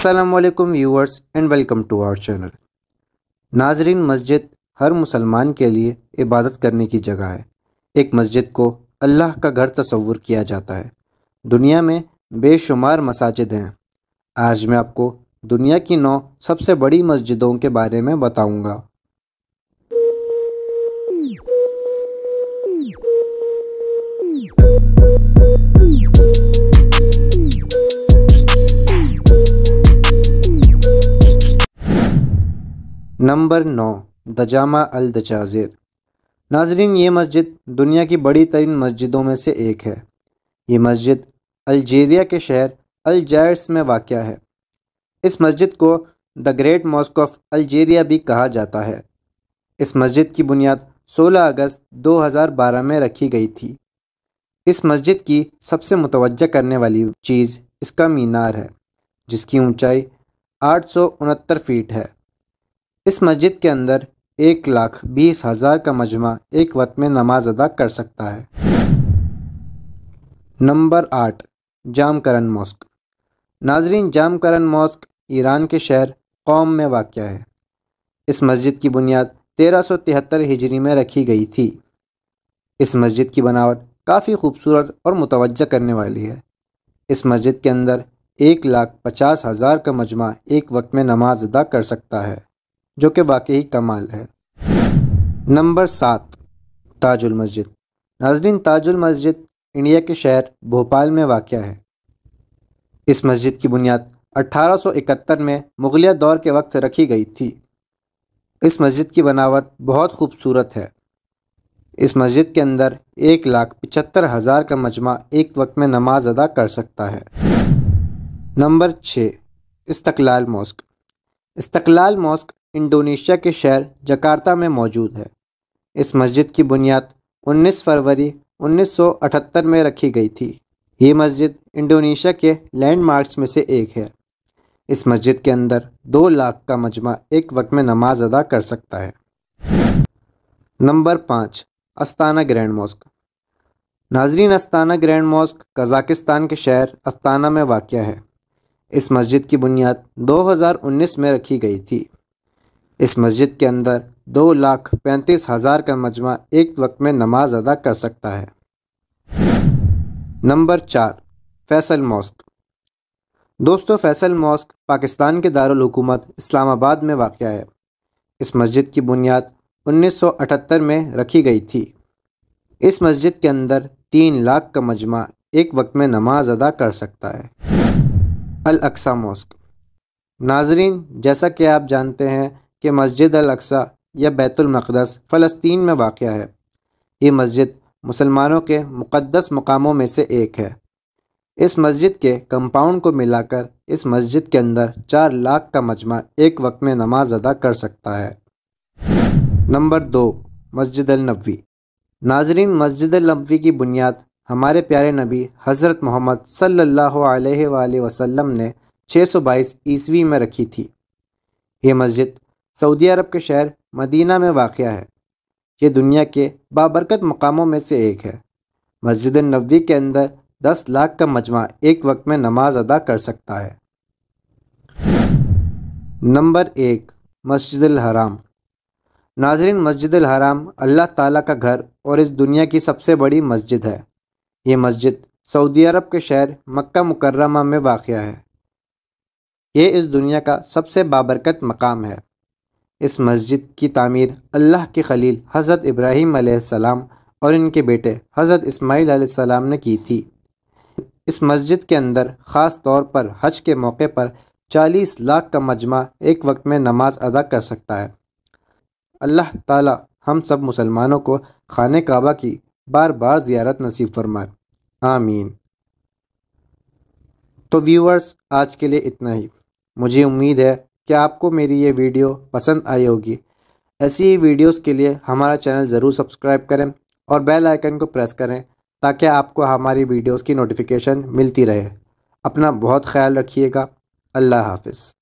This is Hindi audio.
Aslam viewers and welcome to our channel नाजरीन मस्जिद हर मुसलमान के लिए इबादत करने की जगह है एक मस्जिद को अल्लाह का घर तस्वुर किया जाता है दुनिया में बेशुमार मसाजिद हैं आज मैं आपको दुनिया की नौ सबसे बड़ी मस्जिदों के बारे में बताऊंगा। नंबर नौ दजामा अल दजाजिर नाजरीन ये मस्जिद दुनिया की बड़ी तरीन मस्जिदों में से एक है ये मस्जिद अलजेरिया के शहर अलजायर्स में वाक़ है इस मस्जिद को the great mosque of Algeria भी कहा जाता है इस मस्जिद की बुनियाद 16 अगस्त 2012 में रखी गई थी इस मस्जिद की सबसे मुतवज करने वाली चीज़ इसका मीनार है जिसकी ऊंचाई आठ फीट है इस मस्जिद के अंदर एक लाख बीस हज़ार का मजमा एक वक्त में नमाज अदा कर सकता है नंबर आठ जामकरण मॉस्क नाजरीन जामकरण मॉस्क ईरान के शहर कौम में वाक़ है इस मस्जिद की बुनियाद तेरह सौ तिहत्तर हिजरी में रखी गई थी इस मस्जिद की बनावट काफ़ी खूबसूरत और मुतवजह करने वाली है इस मस्जिद के अंदर एक लाख पचास हज़ार का मजमा एक वक्त में नमाज अदा कर सकता है जो कि वाकई कमाल है नंबर सात ताजुल मस्जिद नाजरीन ताजुल मस्जिद इंडिया के शहर भोपाल में वाक़ है इस मस्जिद की बुनियाद 1871 में मुगलिया दौर के वक्त रखी गई थी इस मस्जिद की बनावट बहुत खूबसूरत है इस मस्जिद के अंदर एक लाख पचहत्तर हज़ार का मजमा एक वक्त में नमाज अदा कर सकता है नंबर छः Istiqlal mosque Istiqlal mosque Indonesia के शहर जकार्ता में मौजूद है इस मस्जिद की बुनियाद 19 फरवरी 1978 में रखी गई थी ये मस्जिद इंडोनेशिया के लैंडमार्क्स में से एक है इस मस्जिद के अंदर दो लाख का मजमा एक वक्त में नमाज अदा कर सकता है नंबर पाँच अस्ताना ग्रैंड मॉस्क नाजरीन अस्ताना ग्रैंड मॉस्क कजाकिस्तान के शहर अस्ताना में वाक़ है इस मस्जिद की बुनियाद 2019 में रखी गई थी इस मस्जिद के अंदर दो लाख पैंतीस हज़ार का मजमा एक वक्त में नमाज अदा कर सकता है नंबर चार फैसल मॉस्क दोस्तों फैसल मॉस्क पाकिस्तान के दारकूमत इस्लामाबाद में वाक़ है इस मस्जिद की बुनियाद 1978 में रखी गई थी इस मस्जिद के अंदर तीन लाख का मजमा एक वक्त में नमाज अदा कर सकता है अल अक्सा मॉस्क नाजरीन जैसा कि आप जानते हैं कि मस्जिद अल अक्सा या बैतुलमक़दस फ़लस्तीन में वाक़ है ये मस्जिद मुसलमानों के मुक़दस मकामों में से एक है इस मस्जिद के कंपाउंड को मिलाकर इस मस्जिद के अंदर चार लाख का मजमा एक वक्त में नमाज अदा कर सकता है नंबर दो मस्जिद नबी नाजरीन मस्जिद नबी की बुनियाद हमारे प्यारे नबी हज़रत मोहम्मद सल्लल्लाहु ने छः सौ बाईस ईस्वी में रखी थी ये मस्जिद सऊदी अरब के शहर मदीना में वाक़ है ये दुनिया के बाबरकत मकामों में से एक है मस्जिद नबी के अंदर दस लाख का मजमा एक वक्त में नमाज अदा कर सकता है नंबर एक मस्जिद हराम नाजरीन मस्जिद हराम अल्लाह ताला का घर और इस दुनिया की सबसे बड़ी मस्जिद है ये मस्जिद सऊदी अरब के शहर मक्का मुकर्रमा में वाक़ है ये इस दुनिया का सबसे बाबरकत मकाम है इस मस्जिद की तमीर अल्लाह के खलील हज़रत इब्राहीम आसमाम और इनके बेटे हज़रत इस्माईल आसमाम ने की थी इस मस्जिद के अंदर ख़ास तौर पर हज के मौके पर चालीस लाख का मजमा एक वक्त में नमाज अदा कर सकता है अल्लाह ताला हम सब मुसलमानों को खान काबा की बार बार ज़ियारत नसीब फरमाए आमीन तो व्यूअर्स आज के लिए इतना ही मुझे उम्मीद है क्या आपको मेरी ये वीडियो पसंद आई होगी ऐसी ही वीडियोस के लिए हमारा चैनल ज़रूर सब्सक्राइब करें और बेल आइकन को प्रेस करें ताकि आपको हमारी वीडियोस की नोटिफिकेशन मिलती रहे अपना बहुत ख्याल रखिएगा अल्लाह हाफिज़